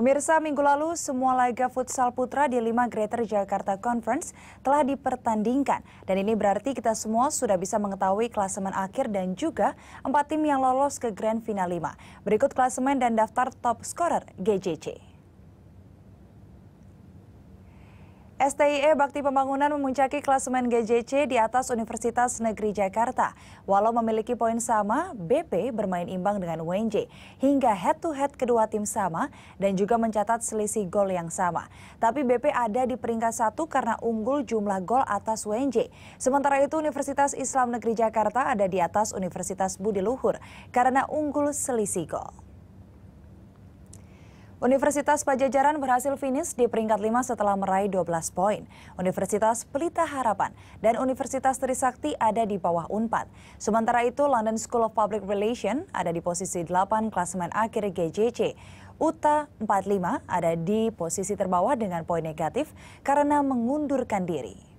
Pemirsa, minggu lalu semua laga futsal putra di 5 Greater Jakarta Conference telah dipertandingkan. Dan ini berarti kita semua sudah bisa mengetahui klasemen akhir dan juga empat tim yang lolos ke Grand Final 5. Berikut klasemen dan daftar top scorer GJC. STIE Bakti Pembangunan memuncaki klasemen GJC di atas Universitas Negeri Jakarta. Walau memiliki poin sama, BP bermain imbang dengan UNJ hingga head-to-head -head kedua tim sama dan juga mencatat selisih gol yang sama. Tapi BP ada di peringkat satu karena unggul jumlah gol atas UNJ. Sementara itu Universitas Islam Negeri Jakarta ada di atas Universitas Budi Luhur karena unggul selisih gol. Universitas Pajajaran berhasil finish di peringkat 5 setelah meraih 12 poin. Universitas Pelita Harapan dan Universitas Trisakti ada di bawah UNPAD. Sementara itu London School of Public Relations ada di posisi 8 klasemen akhir GJC. UTA 45 ada di posisi terbawah dengan poin negatif karena mengundurkan diri.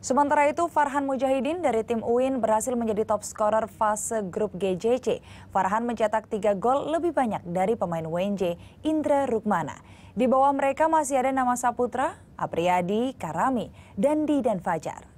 Sementara itu, Farhan Mujahidin dari tim UIN berhasil menjadi top scorer fase grup GJC. Farhan mencetak 3 gol lebih banyak dari pemain WNJ, Indra Rukmana. Di bawah mereka masih ada nama Saputra, Apriyadi, Karami, Dandi, dan Fajar.